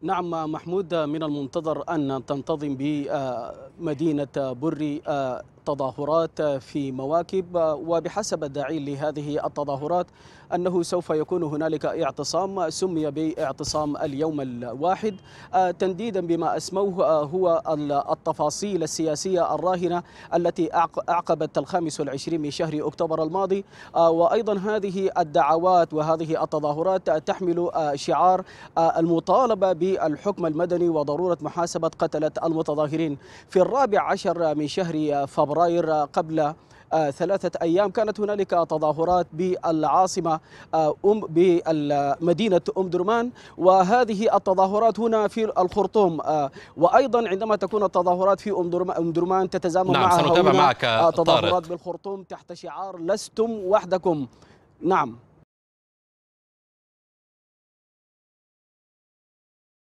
نعم محمود من المنتظر أن تنتظم بمدينة بري آه، التظاهرات في مواكب وبحسب الداعي لهذه التظاهرات أنه سوف يكون هنالك اعتصام سمي باعتصام اليوم الواحد آه، تنديدا بما أسموه آه، هو التفاصيل السياسية الراهنة التي أعقبت الخامس والعشرين من شهر أكتوبر الماضي آه، وأيضا هذه الدعوات وهذه التظاهرات تحمل شعار المطالبة بالحكم المدني وضرورة محاسبة قتلة المتظاهرين في الرابع عشر من شهر فبراير فبراير آه، قبل آه، ثلاثة أيام كانت هنالك تظاهرات بالعاصمة آه، أم بمدينة أم درمان وهذه التظاهرات هنا في الخرطوم وأيضا عندما تكون التظاهرات في أم درمان تتزامن نعم معها سنتابع معك تظاهرات بالخرطوم تحت شعار لستم وحدكم نعم